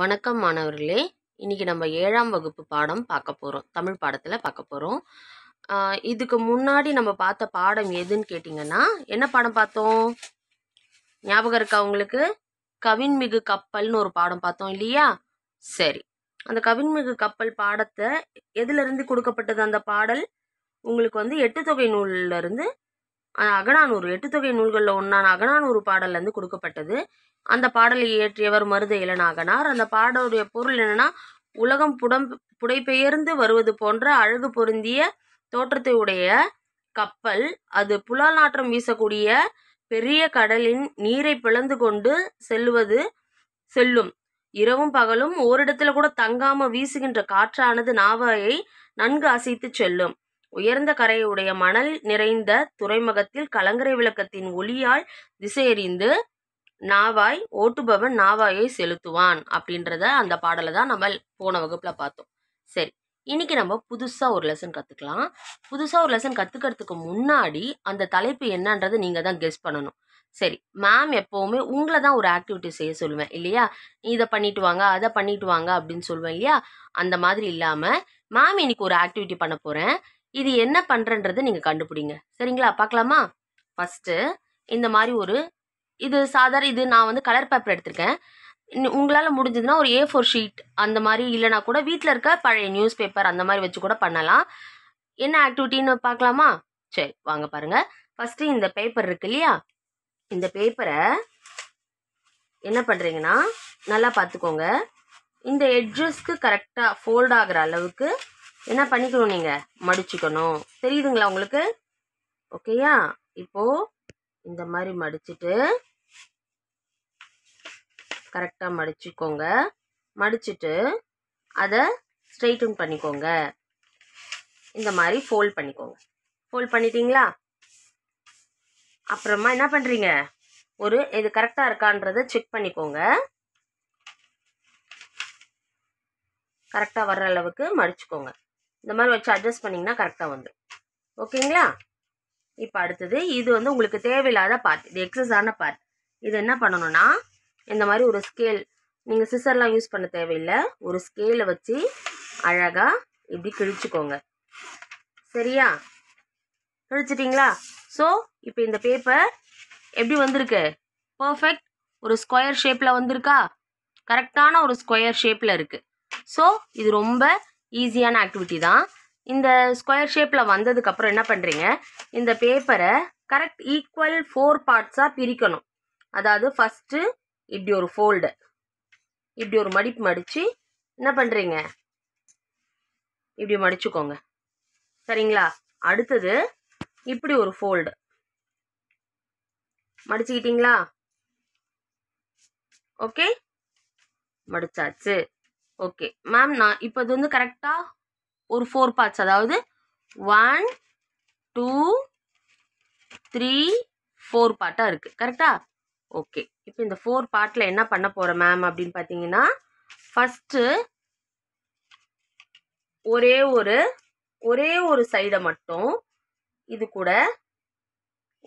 வணக்கம் மாணவர்களே இன்னைக்கு நம்ம ஏழாம் வகுப்பு பாடம் பார்க்க போகிறோம் தமிழ் பாடத்தில் பார்க்க போகிறோம் இதுக்கு முன்னாடி நம்ம பார்த்த பாடம் எதுன்னு கேட்டிங்கன்னா என்ன பாடம் பார்த்தோம் ஞாபகம் இருக்கா உங்களுக்கு கவின்மிகு கப்பல்னு ஒரு பாடம் பார்த்தோம் இல்லையா சரி அந்த கவின்மிகு கப்பல் பாடத்தை எதுலேருந்து கொடுக்கப்பட்டது அந்த பாடல் உங்களுக்கு வந்து எட்டு தொகை நூலில் இருந்து எட்டு எட்டுத்தொகை நூல்களில் ஒன்றான அகனானூறு பாடல்லேருந்து கொடுக்கப்பட்டது அந்த பாடலை இயற்றியவர் மருத இளநாகனார் அந்த பாடலுடைய பொருள் என்னென்னா உலகம் புடம் புடைபெயர்ந்து வருவது போன்ற அழகு பொருந்திய தோற்றத்தை உடைய கப்பல் அது புலால் நாற்றம் வீசக்கூடிய பெரிய கடலின் நீரை பிளந்து கொண்டு செல்லுவது செல்லும் இரவும் பகலும் ஓரிடத்துல கூட தங்காம வீசுகின்ற காற்றானது நாவாயை நன்கு அசைத்து செல்லும் உயர்ந்த கரையுடைய மணல் நிறைந்த துறைமுகத்தில் கலங்கரை விளக்கத்தின் ஒளியால் திசையறிந்து நாவாய் ஓட்டுபவன் நாவாயை செலுத்துவான் அப்படின்றத அந்த பாடலை தான் நம்ம போன வகுப்பில் பார்த்தோம் சரி இன்னைக்கு நம்ம புதுசாக ஒரு லெசன் கற்றுக்கலாம் புதுசாக ஒரு லெசன் கத்துக்கிறதுக்கு முன்னாடி அந்த தலைப்பு என்னன்றது நீங்கள் தான் கெஸ் பண்ணணும் சரி மேம் எப்போவுமே உங்களை தான் ஒரு ஆக்டிவிட்டி செய்ய சொல்லுவேன் இல்லையா இதை பண்ணிட்டு வாங்க அதை பண்ணிட்டு வாங்க அப்படின்னு சொல்லுவேன் இல்லையா அந்த மாதிரி இல்லாமல் மேம் இன்னைக்கு ஒரு ஆக்டிவிட்டி பண்ண போகிறேன் இது என்ன பண்ணுறன்றது நீங்கள் கண்டுபிடிங்க சரிங்களா பார்க்கலாமா ஃபஸ்ட்டு இந்த மாதிரி ஒரு இது சாதாரண இது நான் வந்து கலர் பேப்பர் எடுத்திருக்கேன் உங்களால் முடிஞ்சதுன்னா ஒரு ஏ ஃபோர் ஷீட் அந்த மாதிரி இல்லைனா கூட வீட்டில் இருக்க பழைய நியூஸ் பேப்பர் அந்த மாதிரி வச்சு கூட பண்ணலாம் என்ன ஆக்டிவிட்டின்னு பார்க்கலாமா சரி வாங்க பாருங்கள் ஃபஸ்ட்டு இந்த பேப்பர் இருக்கு இல்லையா இந்த பேப்பரை என்ன பண்ணுறீங்கன்னா நல்லா பார்த்துக்கோங்க இந்த எட்ஜஸ்க்கு கரெக்டாக ஃபோல்ட் ஆகிற அளவுக்கு என்ன பண்ணிக்கணும் நீங்கள் மடிச்சுக்கணும் தெரியுதுங்களா உங்களுக்கு ஓகேயா இப்போது இந்த மாதிரி மடிச்சுட்டு கரெக்டாக மடிச்சுக்கோங்க மடிச்சுட்டு அதை ஸ்ட்ரெயிட்டன் பண்ணிக்கோங்க இந்த மாதிரி ஃபோல்ட் பண்ணிக்கோங்க ஃபோல்ட் பண்ணிட்டீங்களா அப்புறமா என்ன பண்ணுறீங்க ஒரு இது கரெக்டாக இருக்கான்றதை செக் பண்ணிக்கோங்க கரெக்டாக வர்ற அளவுக்கு மடிச்சுக்கோங்க இந்த மாதிரி வச்சு அட்ஜஸ்ட் பண்ணிங்கன்னா கரெக்டாக வந்துடும் ஓகேங்களா இப்போ அடுத்தது இது வந்து உங்களுக்கு தேவையில்லாத பார்ட் இது எக்ஸஸான பார்ட் இது என்ன பண்ணணும்னா இந்த மாதிரி ஒரு ஸ்கேல் நீங்கள் சிசர்லாம் யூஸ் பண்ண தேவையில்லை ஒரு ஸ்கேலை வச்சு அழகாக இப்படி கிழிச்சுக்கோங்க சரியா கிழிச்சிட்டிங்களா ஸோ இப்போ இந்த பேப்பர் எப்படி வந்திருக்கு பர்ஃபெக்ட் ஒரு ஸ்கொயர் ஷேப்பில் வந்திருக்கா கரெக்டான ஒரு ஸ்கொயர் ஷேப்பில் இருக்குது ஸோ இது ரொம்ப ஈஸியான ஆக்டிவிட்டி தான் இந்த ஸ்கொயர் ஷேப்பில் வந்ததுக்கப்புறம் என்ன பண்ணுறீங்க இந்த பேப்பரை கரெக்ட் ஈக்குவல் ஃபோர் பார்ட்ஸாக பிரிக்கணும் அதாவது ஃபஸ்ட்டு இப்படி ஒரு ஃபோல்டு இப்படி ஒரு மடிப்பு மடித்து என்ன பண்ணுறீங்க இப்படி மடிச்சுக்கோங்க சரிங்களா அடுத்தது இப்படி ஒரு ஃபோல்டு மடிச்சுக்கிட்டீங்களா ஓகே மடிச்சாச்சு ஓகே மேம் நான் இப்போ இது வந்து கரெக்டாக ஒரு ஃபோர் பார்ட்ஸ் அதாவது ஒன் டூ த்ரீ ஃபோர் பார்ட்டாக இருக்குது கரெக்டாக ஓகே இப்போ இந்த ஃபோர் பார்ட்டில் என்ன பண்ண போகிறேன் மேம் அப்படின்னு பார்த்தீங்கன்னா ஃபஸ்ட்டு ஒரே ஒரு ஒரே ஒரு சைடை மட்டும் இது கூட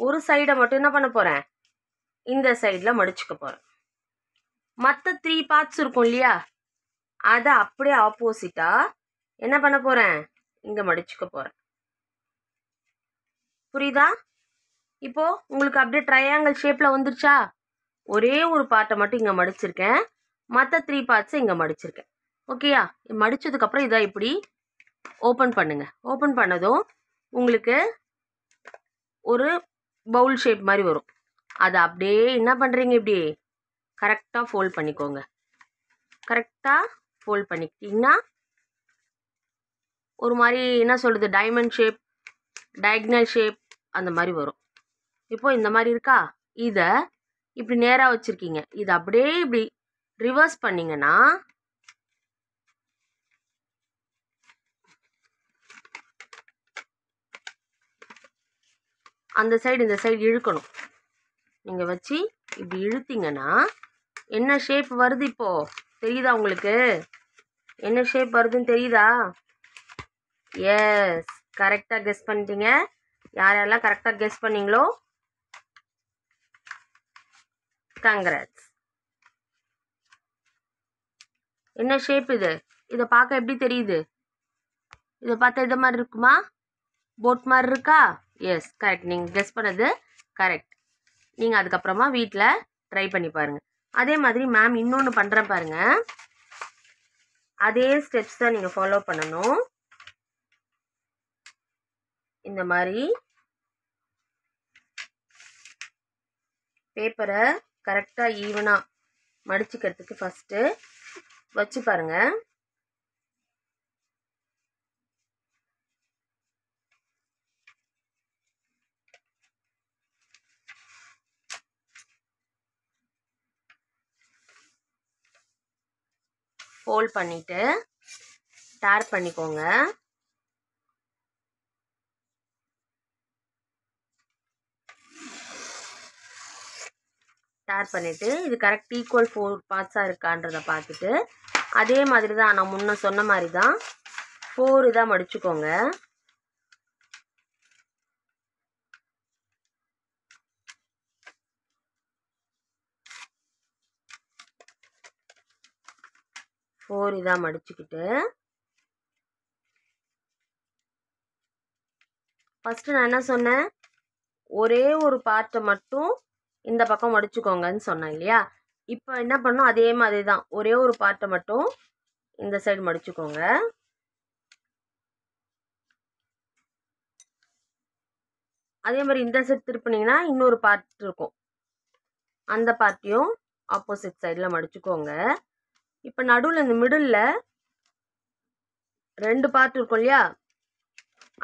ஒரு சைடை மட்டும் என்ன பண்ண போகிறேன் இந்த சைடில் மடிச்சுக்க போகிறேன் மற்ற த்ரீ பார்ட்ஸ் இருக்கும் இல்லையா அதை அப்படியே ஆப்போசிட்டாக என்ன பண்ண போகிறேன் இங்கே மடிச்சுக்க போகிறேன் புரியுதா இப்போது உங்களுக்கு அப்படியே ட்ரையாங்கிள் ஷேப்பில் வந்துருச்சா ஒரே ஒரு பார்ட்டை மட்டும் இங்கே மடிச்சிருக்கேன் மற்ற த்ரீ பார்ட்ஸை இங்கே மடிச்சிருக்கேன் ஓகேயா அப்புறம் இதை இப்படி ஓப்பன் பண்ணுங்கள் ஓப்பன் பண்ணதும் உங்களுக்கு ஒரு பவுல் ஷேப் மாதிரி வரும் அதை அப்படியே என்ன பண்ணுறீங்க இப்படி கரெக்டாக ஃபோல்ட் பண்ணிக்கோங்க கரெக்டாக ஃபோல்ட் பண்ணிக்கிட்டிங்கன்னா ஒரு மாதிரி என்ன சொல்கிறது டைமண்ட் ஷேப் டயக்னல் ஷேப் அந்த மாதிரி வரும் இப்போது இந்த மாதிரி இருக்கா இதை இப்படி நேராக வச்சுருக்கீங்க இதை அப்படியே இப்படி ரிவர்ஸ் பண்ணிங்கன்னா அந்த சைடு இந்த சைடு இழுக்கணும் நீங்கள் வச்சு இப்படி இழுத்தீங்கன்னா என்ன ஷேப் வருது இப்போது தெரியுதா உங்களுக்கு என்ன ஷேப் வருதுன்னு தெரியுதா எஸ் கரெக்டாக கெஸ் பண்ணிட்டீங்க யார் யாரெல்லாம் கரெக்டாக கெஸ் பண்ணீங்களோ கங்க்ராட்ஸ் என்ன ஷேப் இது இதை பார்க்க எப்படி தெரியுது இதை பார்த்தா இது மாதிரி இருக்குமா போட் மாதிரி இருக்கா எஸ் கரெக்ட் நீங்கள் கெஸ் பண்ணது கரெக்ட் நீங்கள் அதுக்கப்புறமா வீட்டில் ட்ரை பண்ணி பாருங்கள் அதே மாதிரி மேம் இன்னொன்று பண்ணுறேன் பாருங்கள் அதே ஸ்டெப்ஸ் தான் நீங்கள் ஃபாலோ பண்ணணும் இந்த மாதிரி பேப்பரை கரெக்டாக ஈவனாக மடிச்சுக்கிறதுக்கு ஃபஸ்ட்டு வச்சு பாருங்கள் ஃபோல்ட் பண்ணிவிட்டு டேர் பண்ணிக்கோங்க டேர் பண்ணிவிட்டு இது கரெக்ட் ஈக்குவல் ஃபோர் பார்ட்ஸாக இருக்கான்றதை பார்த்துட்டு அதே மாதிரி தான் நான் முன்ன சொன்ன மாதிரி தான் ஃபோர் இதாக மடிச்சுக்கோங்க ஃபோர் இதாக மடிச்சுக்கிட்டு ஃபஸ்ட்டு நான் என்ன சொன்னேன் ஒரே ஒரு பார்ட்டை மட்டும் இந்த பக்கம் மடிச்சுக்கோங்கன்னு சொன்னேன் இல்லையா இப்போ என்ன பண்ணோம் அதே மாதிரி தான் ஒரே ஒரு பார்ட்டை மட்டும் இந்த சைடு மடிச்சுக்கோங்க அதே மாதிரி இந்த சைடு திருப்பினீங்கன்னா இன்னொரு பார்ட் இருக்கும் அந்த பார்ட்டியும் ஆப்போசிட் சைடில் மடிச்சுக்கோங்க இப்போ நடுவில் இந்த மிடில் ரெண்டு பார்ட் இருக்கும் இல்லையா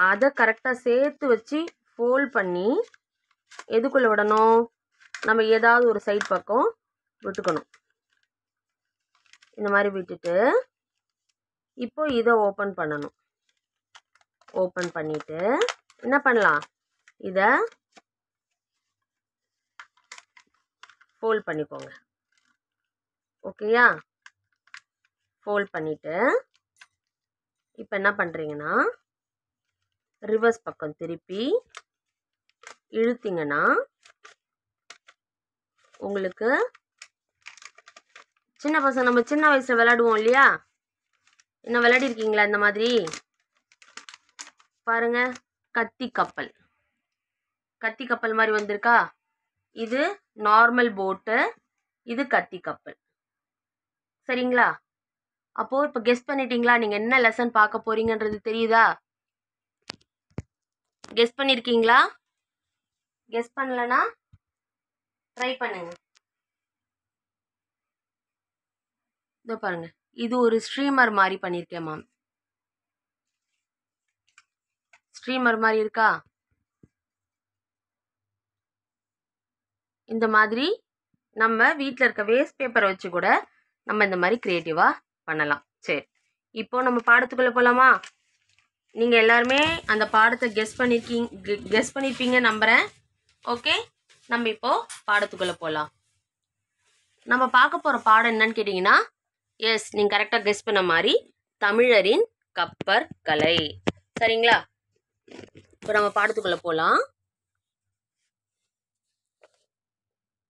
அதை கரெக்டாக சேர்த்து வச்சு ஃபோல்ட் பண்ணி எதுக்குள்ளே விடணும் நம்ம ஏதாவது ஒரு சைட் பக்கம் விட்டுக்கணும் இந்த மாதிரி விட்டுட்டு இப்போ இதை ஓப்பன் பண்ணணும் ஓப்பன் பண்ணிவிட்டு என்ன பண்ணலாம் இதை ஃபோல்ட் பண்ணிக்கோங்க ஓகேயா ஃபோல்ட் பண்ணிவிட்டு இப்போ என்ன பண்ணுறீங்கன்னா ரிவர்ஸ் பக்கம் திருப்பி இழுத்திங்கன்னா உங்களுக்கு சின்ன பசங்க நம்ம சின்ன வயசில் விளையாடுவோம் இல்லையா இன்னும் விளையாடிருக்கீங்களா இந்த மாதிரி பாருங்கள் கத்தி கப்பல் கத்தி கப்பல் மாதிரி வந்திருக்கா இது நார்மல் போட்டு இது கத்தி கப்பல் சரிங்களா அப்போது இப்போ கெஸ் பண்ணிட்டீங்களா நீங்கள் என்ன லெசன் பார்க்க போகிறீங்கன்றது தெரியுதா கெஸ் பண்ணியிருக்கீங்களா கெஸ் பண்ணலனா ட்ரை பண்ணுங்க இதோ பாருங்க இது ஒரு ஸ்ட்ரீமர் மாதிரி பண்ணியிருக்கேன் மேம் ஸ்ட்ரீமர் மாதிரி இருக்கா இந்த மாதிரி நம்ம வீட்டில் இருக்க வேஸ்ட் பேப்பரை வச்சு கூட நம்ம இந்த மாதிரி க்ரியேட்டிவாக பண்ணலாம் சரி இப்போ நம்ம பாடத்துக்குள்ளே போகலாமா நீங்கள் எல்லாருமே அந்த பாடத்தை கெஸ் பண்ணியிருக்கீங்க கெஸ் பண்ணியிருப்பீங்க நம்புகிறேன் ஓகே நம்ம இப்போது பாடத்துக்குள்ளே போகலாம் நம்ம பார்க்க போகிற பாடம் என்னன்னு கேட்டிங்கன்னா எஸ் நீங்கள் கரெக்டாக கெஸ் பண்ண மாதிரி தமிழரின் கப்பர் கலை சரிங்களா இப்போ நம்ம பாடத்துக்குள்ளே போகலாம்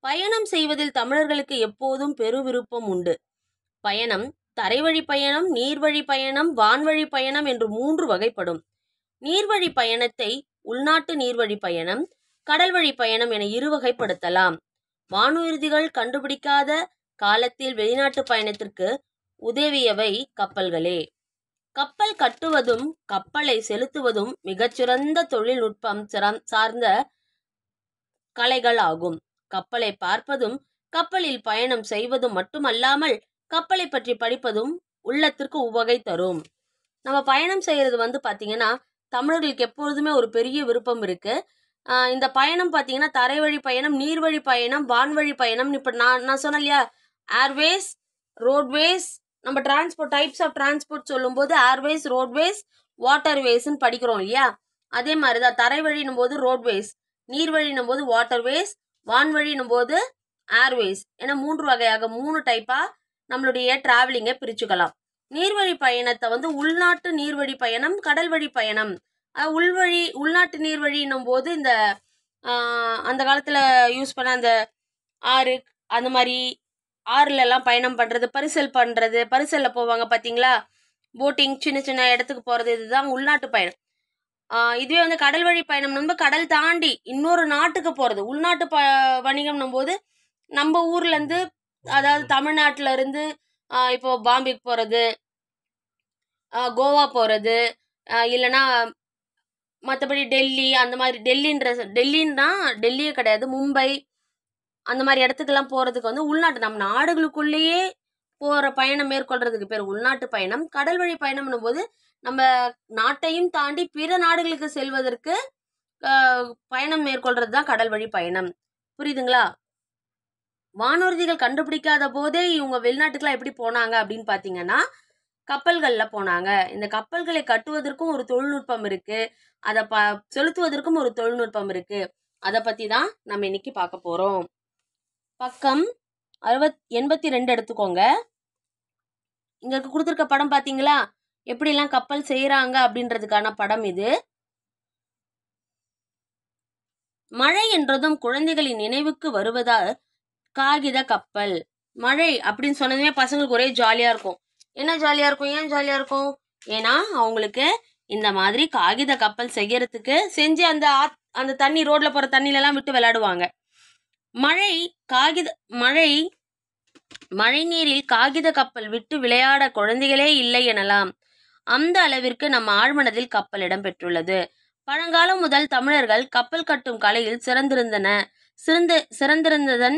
பயணம் செய்வதில் தமிழர்களுக்கு எப்போதும் பெரு விருப்பம் உண்டு பயணம் தரைவழி பயணம் நீர்வழி பயணம் வான்வழி பயணம் என்று மூன்று வகைப்படும் நீர்வழி பயணத்தை உள்நாட்டு நீர்வழி பயணம் கடல்வழி பயணம் என இரு வகைப்படுத்தலாம் வானூர்திகள் கண்டுபிடிக்காத காலத்தில் வெளிநாட்டு பயணத்திற்கு உதவியவை கப்பல்களே கப்பல் கட்டுவதும் கப்பலை செலுத்துவதும் மிகச்சிறந்த தொழில்நுட்பம் சார்ந்த கலைகள் ஆகும் கப்பலை பார்ப்பதும் கப்பலில் பயணம் செய்வதும் மட்டுமல்லாமல் கப்பலை பற்றி படிப்பதும் உள்ளத்திற்கு உவகை தரும் நம்ம பயணம் செய்கிறது வந்து பார்த்திங்கன்னா தமிழர்களுக்கு எப்பொழுதுமே ஒரு பெரிய விருப்பம் இருக்குது இந்த பயணம் பார்த்தீங்கன்னா தரை வழி பயணம் நீர்வழி பயணம் வான்வழி பயணம் இப்போ நான் நான் சொன்னேன் இல்லையா ஏர்வேஸ் ரோட்வேஸ் நம்ம டிரான்ஸ்போர்ட் டைப்ஸ் ஆஃப் டிரான்ஸ்போர்ட் சொல்லும்போது ஏர்வேஸ் ரோட்வேஸ் வாட்டர்வேஸ்ன்னு படிக்கிறோம் இல்லையா அதே மாதிரி தான் தரை வழினும் போது ரோட்வேஸ் நீர் வழினும் போது வாட்டர்வேஸ் வான்வழினும் போது ஏர்வேஸ் ஏன்னா மூன்று வகையாக மூணு டைப்பாக நம்மளுடைய டிராவலிங்கை பிரிச்சுக்கலாம் நீர்வழி பயணத்தை வந்து உள்நாட்டு நீர்வழி பயணம் கடல் வழி பயணம் உள்வழி உள்நாட்டு நீர்வழின்னும் போது இந்த அந்த காலத்தில் யூஸ் பண்ண அந்த ஆறு அந்த மாதிரி ஆறுலலாம் பயணம் பண்ணுறது பரிசல் பண்ணுறது பரிசலில் போவாங்க பார்த்தீங்களா போட்டிங் சின்ன சின்ன இடத்துக்கு போகிறது இதுதான் உள்நாட்டு பயணம் இதுவே வந்து கடல் வழி பயணம் நம்ம கடல் தாண்டி இன்னொரு நாட்டுக்கு போகிறது உள்நாட்டு ப வணிகம்னும் போது நம்ம ஊர்லேருந்து அதாவது தமிழ்நாட்டில இருந்து இப்போ பாம்பேக்கு போகிறது கோவா போகிறது இல்லைன்னா மற்றபடி டெல்லி அந்த மாதிரி டெல்லின்ற டெல்லின்னா டெல்லியே கிடையாது மும்பை அந்த மாதிரி இடத்துக்கெல்லாம் போகிறதுக்கு வந்து உள்நாட்டு நம்ம நாடுகளுக்குள்ளேயே போகிற பயணம் மேற்கொள்றதுக்கு பேர் உள்நாட்டு பயணம் கடல் வழி பயணம்னும் போது நம்ம நாட்டையும் தாண்டி பிற நாடுகளுக்கு செல்வதற்கு பயணம் மேற்கொள்றது தான் கடல் வழி பயணம் புரியுதுங்களா வானூர்திகள் கண்டுபிடிக்காத போதே இவங்க வெளிநாட்டுக்கெல்லாம் எப்படி போனாங்க அப்படின்னு பார்த்தீங்கன்னா கப்பல்களில் போனாங்க இந்த கப்பல்களை கட்டுவதற்கும் ஒரு தொழில்நுட்பம் இருக்குது அதை ப செலுத்துவதற்கும் ஒரு தொழில்நுட்பம் இருக்குது அதை பற்றி தான் நம்ம இன்னைக்கு பார்க்க போகிறோம் பக்கம் அறுபத் எண்பத்தி ரெண்டு எடுத்துக்கோங்க இங்கே கொடுத்துருக்க படம் பார்த்தீங்களா எப்படிலாம் கப்பல் செய்கிறாங்க அப்படின்றதுக்கான படம் இது மழை என்றதும் குழந்தைகளின் நினைவுக்கு வருவதால் காகித கப்பல் மழை அப்படின்னு சொன்னதுமே பசங்களுக்கு ஒரே ஜாலியாக இருக்கும் என்ன ஜாலியாக இருக்கும் ஏன் ஜாலியாக இருக்கும் ஏன்னா அவங்களுக்கு இந்த மாதிரி காகித கப்பல் செய்யறதுக்கு செஞ்சு அந்த அந்த தண்ணி ரோட்ல போற தண்ணிலலாம் விட்டு விளையாடுவாங்க மழை காகித மழை மழை நீரில் காகித கப்பல் விட்டு விளையாட குழந்தைகளே இல்லை எனலாம் அந்த அளவிற்கு நம் ஆழ்மனதில் கப்பல் இடம்பெற்றுள்ளது பழங்காலம் முதல் தமிழர்கள் கப்பல் கட்டும் கலையில் சிறந்திருந்தன சிறந்து சிறந்திருந்ததன்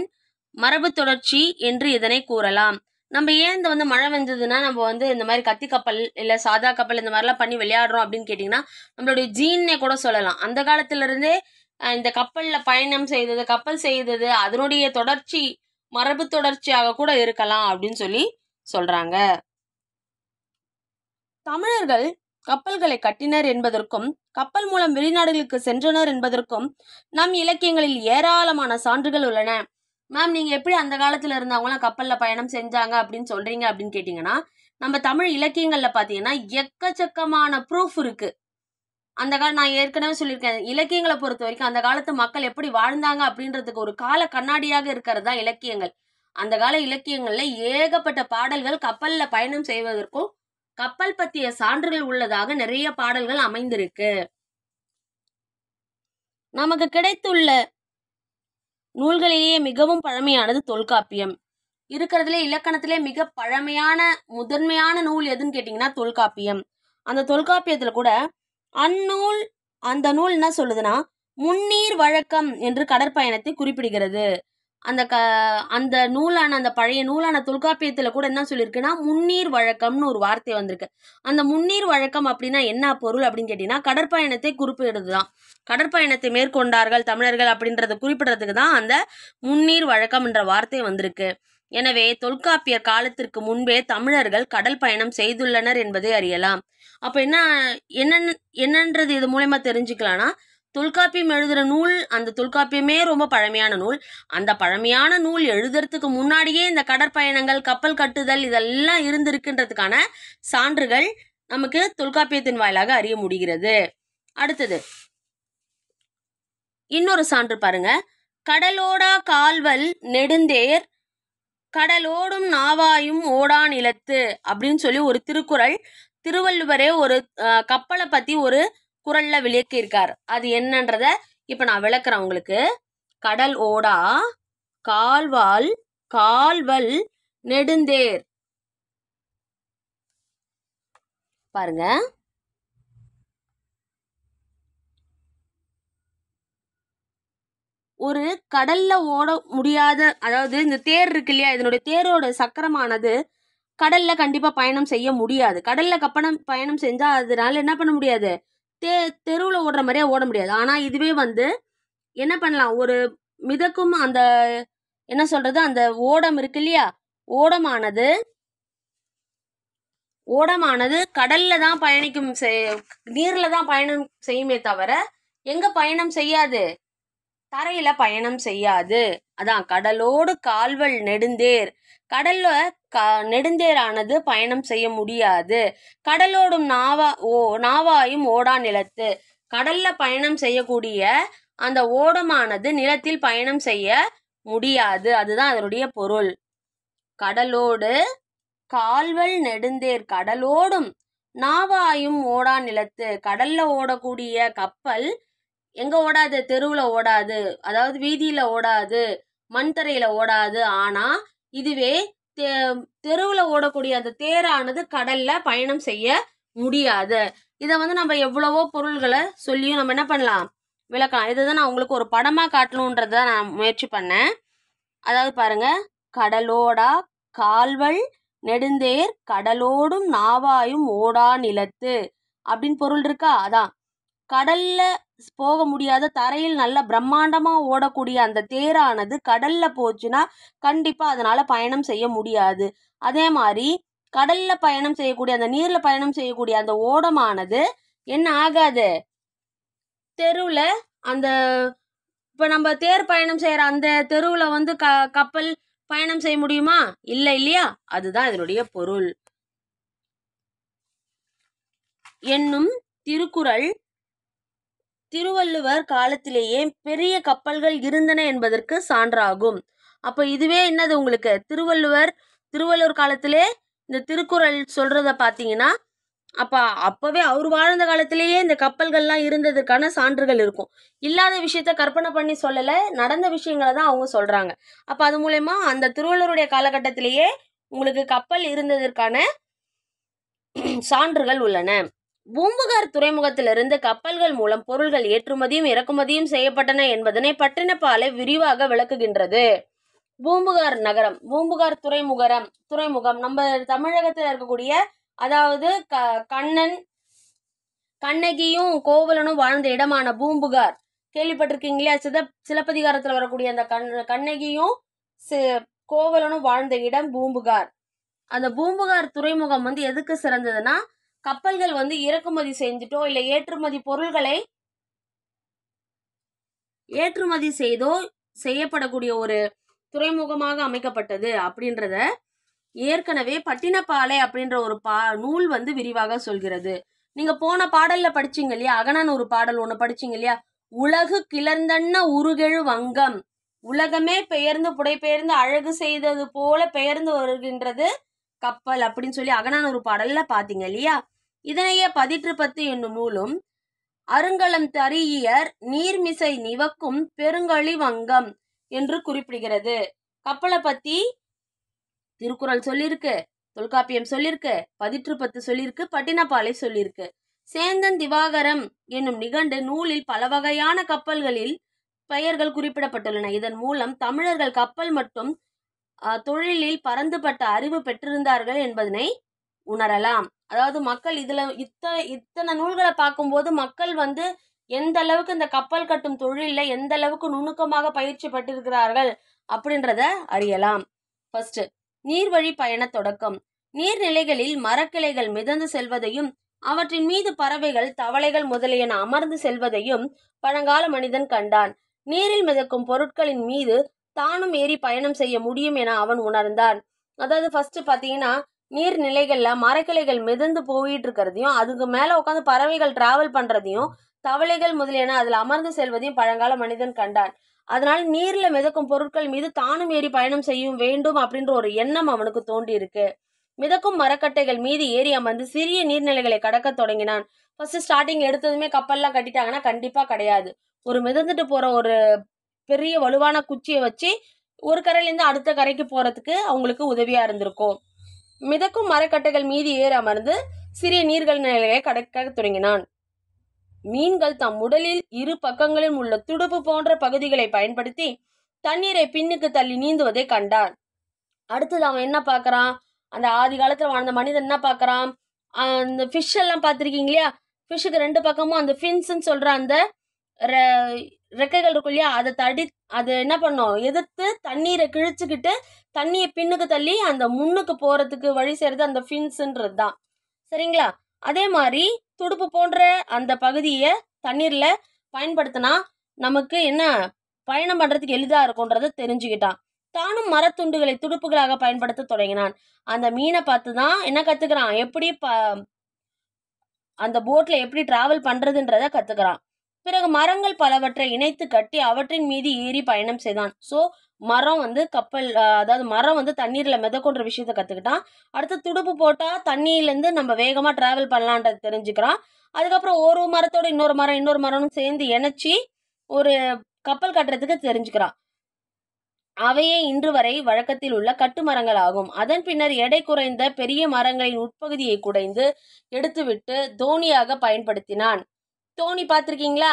மரபு தொடர்ச்சி என்று இதனை கூறலாம் நம்ம ஏன் இந்த வந்து மழை வந்ததுன்னா நம்ம வந்து இந்த மாதிரி கத்தி கப்பல் இல்லை சாதா கப்பல் இந்த மாதிரிலாம் பண்ணி விளையாடுறோம் அப்படின்னு கேட்டிங்கன்னா நம்மளுடைய ஜீன்னே கூட சொல்லலாம் அந்த காலத்திலிருந்தே இந்த கப்பலில் பயணம் செய்தது கப்பல் செய்தது அதனுடைய தொடர்ச்சி மரபு தொடர்ச்சியாக கூட இருக்கலாம் அப்படின்னு சொல்லி சொல்கிறாங்க தமிழர்கள் கப்பல்களை கட்டினர் என்பதற்கும் கப்பல் மூலம் வெளிநாடுகளுக்கு சென்றனர் என்பதற்கும் நம் இலக்கியங்களில் ஏராளமான சான்றுகள் உள்ளன மேம் நீங்கள் எப்படி அந்த காலத்தில் இருந்தவங்களாம் கப்பலில் பயணம் செஞ்சாங்க அப்படின்னு சொல்கிறீங்க அப்படின்னு கேட்டிங்கன்னா நம்ம தமிழ் இலக்கியங்களில் பார்த்தீங்கன்னா எக்கச்சக்கமான ப்ரூஃப் இருக்குது அந்த கால நான் ஏற்கனவே சொல்லியிருக்கேன் இலக்கியங்களை பொறுத்த வரைக்கும் அந்த காலத்து மக்கள் எப்படி வாழ்ந்தாங்க அப்படின்றதுக்கு ஒரு கால கண்ணாடியாக இருக்கிறது தான் இலக்கியங்கள் அந்த கால இலக்கியங்களில் ஏகப்பட்ட பாடல்கள் கப்பலில் பயணம் செய்வதற்கும் கப்பல் பற்றிய சான்றுகள் உள்ளதாக நிறைய பாடல்கள் அமைந்திருக்கு நமக்கு கிடைத்துள்ள நூல்களிலேயே மிகவும் பழமையானது தொல்காப்பியம் இருக்கிறதுலே இலக்கணத்திலே மிக பழமையான முதன்மையான நூல் எதுன்னு கேட்டிங்கன்னா தொல்காப்பியம் அந்த தொல்காப்பியத்தில் கூட அந்நூல் அந்த நூல் என்ன சொல்லுதுன்னா முன்னீர் வழக்கம் என்று கடற்பயணத்தை குறிப்பிடுகிறது அந்த க அந்த நூலான அந்த பழைய நூலான தொல்காப்பியத்தில் கூட என்ன சொல்லியிருக்குன்னா முன்னீர் வழக்கம்னு ஒரு வார்த்தை வந்திருக்கு அந்த முன்னீர் வழக்கம் அப்படின்னா என்ன பொருள் அப்படின்னு கேட்டிங்கன்னா கடற்பயணத்தை குறிப்பிடுறது தான் கடற்பயணத்தை மேற்கொண்டார்கள் தமிழர்கள் அப்படின்றத குறிப்பிடுறதுக்கு தான் அந்த முன்னீர் வழக்கம்ன்ற வார்த்தை வந்திருக்கு எனவே தொல்காப்பியர் காலத்திற்கு முன்பே தமிழர்கள் கடல் பயணம் செய்துள்ளனர் என்பதை அறியலாம் அப்போ என்ன என்னென்ன என்னன்றது இது மூலயமா தெரிஞ்சுக்கலாம்னா தொல்காப்பியம் எழுதுகிற நூல் அந்த தொல்காப்பியமே ரொம்ப பழமையான நூல் அந்த பழமையான நூல் எழுதுறதுக்கு முன்னாடியே இந்த கடற்பயணங்கள் கப்பல் கட்டுதல் இதெல்லாம் இருந்திருக்குன்றதுக்கான சான்றுகள் நமக்கு தொல்காப்பியத்தின் வாயிலாக அறிய முடிகிறது அடுத்தது இன்னொரு சான்று பாருங்க கடலோடா கால்வல் நெடுந்தேர் கடலோடும் நாவாயும் ஓடா நிலத்து அப்படின்னு சொல்லி ஒரு திருக்குறள் திருவள்ளுவரே ஒரு கப்பலை பற்றி ஒரு குரல்ல விளக்கியிருக்கார் அது என்னன்றத இப்ப நான் விளக்குறேன் உங்களுக்கு கடல் ஓடா கால்வால் கால்வல் நெடுந்தேர் பாருங்க ஒரு கடல்ல ஓட முடியாத அதாவது இந்த தேர் இருக்கு இல்லையா இதனுடைய தேரோட சக்கரமானது கடல்ல கண்டிப்பா பயணம் செய்ய முடியாது கடல்ல கப்பணம் பயணம் செஞ்சா அதனால என்ன பண்ண முடியாது தே தெருவில் ஓடுற மாதிரியே ஓட முடியாது ஆனால் இதுவே வந்து என்ன பண்ணலாம் ஒரு மிதக்கும் அந்த என்ன சொல்றது அந்த ஓடம் இருக்கு இல்லையா ஓடமானது ஓடமானது கடல்ல தான் பயணிக்கும் நீர்ல தான் பயணம் செய்யுமே தவிர எங்க பயணம் செய்யாது தரையில பயணம் செய்யாது அதான் கடலோடு கால்வல் நெடுந்தேர் கடல்ல க நெடுந்தேரானது பயணம் செய்ய முடியாது கடலோடும் நாவா ஓ நாவாயும் ஓடா நிலத்து கடல்ல பயணம் செய்யக்கூடிய அந்த ஓடமானது நிலத்தில் பயணம் செய்ய முடியாது அதுதான் அதனுடைய பொருள் கடலோடு கால்வல் நெடுந்தேர் கடலோடும் நாவாயும் ஓடா நிலத்து கடல்ல ஓடக்கூடிய கப்பல் எங்க ஓடாது தெருவுல ஓடாது அதாவது வீதியில ஓடாது மண் தரையில ஓடாது ஆனா இதுவே தெருவில் ஓடக்கூடிய அந்த தேரானது கடல்ல பயணம் செய்ய முடியாது இதை வந்து நம்ம எவ்வளவோ பொருள்களை சொல்லியும் நம்ம என்ன பண்ணலாம் விளக்கம் இதை தான் நான் உங்களுக்கு ஒரு படமாக காட்டணுன்றத நான் முயற்சி பண்ணேன் அதாவது பாருங்க கடலோடா கால்வல் நெடுந்தேர் கடலோடும் நாவாயும் ஓடா நிலத்து அப்படின்னு பொருள் இருக்கா அதான் கடலில் போக முடியாத தரையில் நல்ல பிரம்மாண்டமாக ஓடக்கூடிய அந்த தேரானது கடலில் போச்சுன்னா கண்டிப்பாக அதனால் பயணம் செய்ய முடியாது அதே மாதிரி கடலில் பயணம் செய்யக்கூடிய அந்த நீரில் பயணம் செய்யக்கூடிய அந்த ஓடமானது என்ன ஆகாது தெருவில் அந்த இப்போ நம்ம தேர் பயணம் செய்கிற அந்த தெருவில் வந்து க கப்பல் பயணம் செய்ய முடியுமா இல்லை இல்லையா அதுதான் இதனுடைய பொருள் என்னும் திருக்குறள் திருவள்ளுவர் காலத்திலேயே பெரிய கப்பல்கள் இருந்தன என்பதற்கு சான்றாகும் அப்போ இதுவே என்னது உங்களுக்கு திருவள்ளுவர் திருவள்ளுவர் காலத்திலே இந்த திருக்குறள் சொல்கிறத பார்த்தீங்கன்னா அப்போ அப்போவே அவர் வாழ்ந்த காலத்திலேயே இந்த கப்பல்கள்லாம் இருந்ததுக்கான சான்றுகள் இருக்கும் இல்லாத விஷயத்த கற்பனை பண்ணி சொல்லலை நடந்த விஷயங்களை தான் அவங்க சொல்கிறாங்க அப்போ அது மூலயமா அந்த திருவள்ளுவருடைய காலகட்டத்திலேயே உங்களுக்கு கப்பல் இருந்ததற்கான சான்றுகள் உள்ளன பூம்புகார் துறைமுகத்திலிருந்து கப்பல்கள் மூலம் பொருள்கள் ஏற்றுமதியும் இறக்குமதியும் செய்யப்பட்டன என்பதனை பட்டினப்பாலை விரிவாக விளக்குகின்றது பூம்புகார் நகரம் பூம்புகார் துறைமுகரம் துறைமுகம் நம்ம தமிழகத்தில் இருக்கக்கூடிய அதாவது க கண்ணன் கண்ணகியும் கோவலனும் வாழ்ந்த இடமான பூம்புகார் கேள்விப்பட்டிருக்கீங்களே சித சிலப்பதிகாரத்தில் வரக்கூடிய அந்த கண் கண்ணகியும் கோவலனும் வாழ்ந்த இடம் பூம்புகார் அந்த பூம்புகார் துறைமுகம் வந்து எதுக்கு சிறந்ததுன்னா கப்பல்கள் வந்து இறக்குமதி செஞ்சுட்டோ இல்லை ஏற்றுமதி பொருள்களை ஏற்றுமதி செய்தோ செய்யப்படக்கூடிய ஒரு துறைமுகமாக அமைக்கப்பட்டது அப்படின்றத ஏற்கனவே பட்டினப்பாலை அப்படின்ற ஒரு பா நூல் வந்து விரிவாக சொல்கிறது நீங்க போன பாடல்ல படிச்சீங்க இல்லையா அகனான் ஒரு பாடல் ஒன்று படிச்சீங்க இல்லையா உலகு கிளர்ந்தன்ன உருகெழு வங்கம் உலகமே பெயர்ந்து புடைபெயர்ந்து அழகு செய்தது போல பெயர்ந்து வருகின்றது கப்பல் அப்படின்னு சொல்லி அகனான் ஒரு பாடல்ல பாத்தீங்க இல்லையா இதனையே பதிற்றுப்பத்து என்னும் நூலும் அருங்கலம் தரியர் நீர்மிசை நிவக்கும் பெருங்கழி வங்கம் என்று குறிப்பிடுகிறது கப்பலை பத்தி திருக்குறள் சொல்லியிருக்கு தொல்காப்பியம் சொல்லியிருக்கு பதிற்றுப்பத்து சொல்லியிருக்கு பட்டினப்பாலை சொல்லியிருக்கு சேந்தன் திவாகரம் என்னும் நிகண்டு நூலில் பல வகையான கப்பல்களில் பெயர்கள் குறிப்பிடப்பட்டுள்ளன இதன் மூலம் தமிழர்கள் கப்பல் மற்றும் தொழிலில் பறந்துபட்ட அறிவு பெற்றிருந்தார்கள் என்பதனை உணரலாம் அதாவது மக்கள் இதில் இத்தனை இத்தனை நூல்களை பார்க்கும்போது மக்கள் வந்து எந்த அளவுக்கு இந்த கப்பல் கட்டும் தொழிலில் எந்த அளவுக்கு நுணுக்கமாக பயிற்சி பட்டிருக்கிறார்கள் அப்படின்றத அறியலாம் ஃபர்ஸ்ட் நீர்வழி பயண தொடக்கம் நீர்நிலைகளில் மரக்கிளைகள் மிதந்து செல்வதையும் அவற்றின் மீது பறவைகள் தவளைகள் முதலியன அமர்ந்து செல்வதையும் பழங்கால மனிதன் கண்டான் நீரில் மிதக்கும் பொருட்களின் மீது தானும் ஏறி பயணம் செய்ய முடியும் என அவன் உணர்ந்தான் அதாவது ஃபர்ஸ்ட் பார்த்தீங்கன்னா நீர்நிலைகளில் மரக்கிளைகள் மிதந்து போயிட்டு இருக்கிறதையும் அதுக்கு மேலே உட்காந்து பறவைகள் டிராவல் பண்ணுறதையும் தவளைகள் முதலியன அதில் அமர்ந்து செல்வதையும் பழங்கால மனிதன் கண்டான் அதனால் நீர்ல மிதக்கும் பொருட்கள் மீது தானும் ஏறி பயணம் செய்யும் வேண்டும் அப்படின்ற ஒரு எண்ணம் அவனுக்கு தோண்டி இருக்கு மிதக்கும் மரக்கட்டைகள் மீது ஏறி அமர்ந்து சிறிய நீர்நிலைகளை கடக்க தொடங்கினான் ஃபர்ஸ்ட் ஸ்டார்டிங் எடுத்ததுமே கப்பல்லாம் கட்டிட்டாங்கன்னா கண்டிப்பா கிடையாது ஒரு மிதந்துட்டு போற ஒரு பெரிய வலுவான குச்சியை வச்சு ஒரு கரையிலேருந்து அடுத்த கரைக்கு போறதுக்கு அவங்களுக்கு உதவியா இருந்திருக்கும் மிதக்கும் மரக்கட்டைகள் மீது ஏற அமர்ந்து சிறிய நீர்கள் நிலையை கடக்க தொடங்கினான் மீன்கள் தம் உடலில் இரு பக்கங்களிலும் உள்ள துடுப்பு போன்ற பகுதிகளை பயன்படுத்தி தண்ணீரை பின்னுக்கு தள்ளி நீந்துவதை கண்டான் அடுத்தது அவன் என்ன பார்க்கறான் அந்த ஆதி காலத்தில் வாழ்ந்த மனிதன் என்ன பார்க்கறான் அந்த ஃபிஷ் எல்லாம் பார்த்துருக்கீங்க இல்லையா ஃபிஷ்ஷுக்கு ரெண்டு பக்கமும் அந்த ஃபின்ஸ்ன்னு சொல்கிற அந்த ரெக்கைகள் இருக்கும் இல்லையா அதை தடி அதை என்ன பண்ணும் எதிர்த்து தண்ணீரை கிழிச்சுக்கிட்டு தண்ணியை பின்னுக்கு தள்ளி அந்த முன்னுக்கு போகிறதுக்கு வழி செய்கிறது அந்த ஃபின்ஸுன்றது தான் சரிங்களா அதே மாதிரி துடுப்பு போன்ற அந்த பகுதியை தண்ணீரில் பயன்படுத்தினா நமக்கு என்ன பயணம் பண்ணுறதுக்கு எளிதாக இருக்குன்றத தெரிஞ்சுக்கிட்டான் தானும் மரத்துண்டுகளை துடுப்புகளாக பயன்படுத்த தொடங்கினான் அந்த மீனை பார்த்து தான் என்ன கற்றுக்கிறான் எப்படி ப அந்த போட்டில் எப்படி ட்ராவல் பண்ணுறதுன்றத கற்றுக்கிறான் பிறகு மரங்கள் பலவற்றை இணைத்து கட்டி அவற்றின் மீது ஏறி பயணம் செய்தான் ஸோ மரம் வந்து கப்பல் அதாவது மரம் வந்து தண்ணீரில் மிதக்குன்ற விஷயத்த கற்றுக்கிட்டான் அடுத்து துடுப்பு போட்டால் தண்ணியிலேருந்து நம்ம வேகமாக ட்ராவல் பண்ணலான்றது தெரிஞ்சுக்கிறான் அதுக்கப்புறம் ஒரு மரத்தோட இன்னொரு மரம் இன்னொரு மரம்னு சேர்ந்து இணைச்சி ஒரு கப்பல் கட்டுறதுக்கு தெரிஞ்சுக்கிறான் அவையே இன்று வரை வழக்கத்தில் உள்ள கட்டுமரங்கள் ஆகும் அதன் பின்னர் எடை குறைந்த பெரிய மரங்களின் உட்பகுதியை குடைந்து எடுத்துவிட்டு தோனியாக பயன்படுத்தினான் தோணி பார்த்துருக்கீங்களா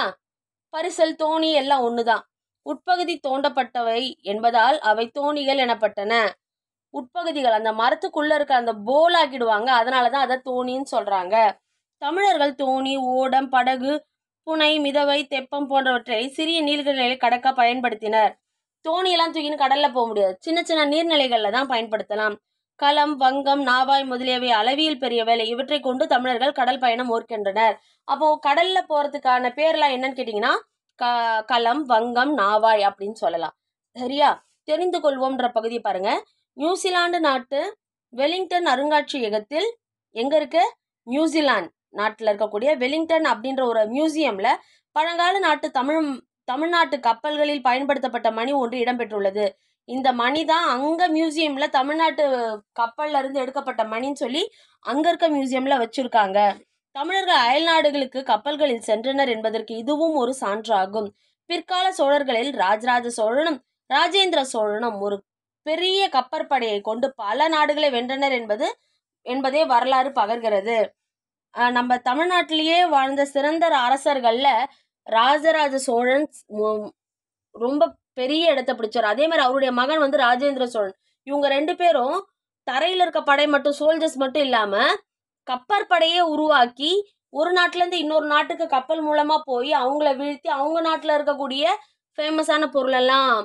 பரிசல் தோணி எல்லாம் ஒன்றுதான் உட்பகுதி தோண்டப்பட்டவை என்பதால் அவை தோணிகள் எனப்பட்டன உட்பகுதிகள் அந்த மரத்துக்குள்ள இருக்க அந்த போல் ஆக்கிடுவாங்க அதனால தான் அதை தோணின்னு சொல்றாங்க தமிழர்கள் தோணி ஓடம் படகு புனை மிதவை தெப்பம் போன்றவற்றை சிறிய நீர்நிலைகளை கடக்க பயன்படுத்தினர் தோணியெல்லாம் தூக்கின்னு கடல்ல போக முடியாது சின்ன சின்ன நீர்நிலைகள்ல தான் பயன்படுத்தலாம் களம் வங்கம் நாவாய் முதலியவை அளவியல் பெரிய வேலை இவற்றை கொண்டு தமிழர்கள் கடல் பயணம் ஓர்க்கின்றனர் அப்போ கடல்ல போறதுக்கான பேர்லாம் என்னன்னு கேட்டீங்கன்னா களம் வங்கம் நாவாய் அப்படின்னு சொல்லலாம் சரியா தெரிந்து கொள்வோம்ன்ற பகுதியை பாருங்க நியூசிலாந்து நாட்டு வெலிங்டன் அருங்காட்சியகத்தில் எங்க இருக்கு நியூசிலாந்து நாட்டில் இருக்கக்கூடிய வெலிங்டன் அப்படின்ற ஒரு மியூசியம்ல பழங்கால நாட்டு தமிழ் தமிழ்நாட்டு கப்பல்களில் பயன்படுத்தப்பட்ட மணி ஒன்று இடம்பெற்றுள்ளது இந்த மணி தான் அங்கே மியூசியமில் தமிழ்நாட்டு கப்பல்ல இருந்து எடுக்கப்பட்ட மணின்னு சொல்லி அங்க இருக்க மியூசியமில் வச்சுருக்காங்க தமிழர்கள் அயல்நாடுகளுக்கு கப்பல்களில் சென்றனர் என்பதற்கு இதுவும் ஒரு சான்றாகும் பிற்கால சோழர்களில் ராஜராஜ சோழனும் ராஜேந்திர சோழனும் ஒரு பெரிய கப்பற்படையை கொண்டு பல நாடுகளை வென்றனர் என்பது என்பதே வரலாறு பகர்கிறது நம்ம தமிழ்நாட்டிலேயே வாழ்ந்த சிறந்த அரசர்களில் ராஜராஜ சோழன் ரொம்ப பெரிய இடத்த பிடிச்சார் அதே மாதிரி அவருடைய மகன் வந்து ராஜேந்திர சோழன் இவங்க ரெண்டு பேரும் தரையில் இருக்க படை மட்டும் சோல்ஜர்ஸ் மட்டும் இல்லாம கப்பற் படையே உருவாக்கி ஒரு நாட்டிலேருந்து இன்னொரு நாட்டுக்கு கப்பல் மூலமாக போய் அவங்கள வீழ்த்தி அவங்க நாட்டில் இருக்கக்கூடிய ஃபேமஸான பொருளெல்லாம்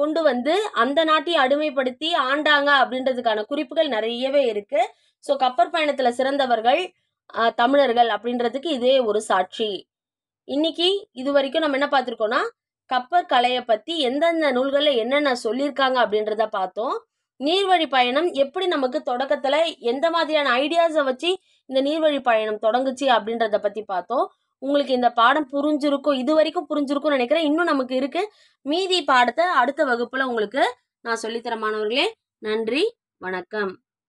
கொண்டு வந்து அந்த நாட்டையும் அடிமைப்படுத்தி ஆண்டாங்க அப்படின்றதுக்கான குறிப்புகள் நிறையவே இருக்கு ஸோ கப்பற் பயணத்தில் சிறந்தவர்கள் தமிழர்கள் அப்படின்றதுக்கு இதே ஒரு சாட்சி இன்னைக்கு இது வரைக்கும் நம்ம என்ன பார்த்துருக்கோம்னா கப்பர் கலைய பற்றி எந்தெந்த நூல்களில் என்னென்ன சொல்லியிருக்காங்க அப்படின்றத பார்த்தோம் நீர்வழி பயணம் எப்படி நமக்கு தொடக்கத்தில் எந்த மாதிரியான ஐடியாஸை வச்சு இந்த நீர்வழி பயணம் தொடங்குச்சு அப்படின்றத பற்றி பார்த்தோம் உங்களுக்கு இந்த பாடம் புரிஞ்சிருக்கும் இது வரைக்கும் புரிஞ்சிருக்கும் நினைக்கிறேன் இன்னும் நமக்கு இருக்கு மீதி பாடத்தை அடுத்த வகுப்பில் உங்களுக்கு நான் சொல்லித்தர மாணவர்களே நன்றி வணக்கம்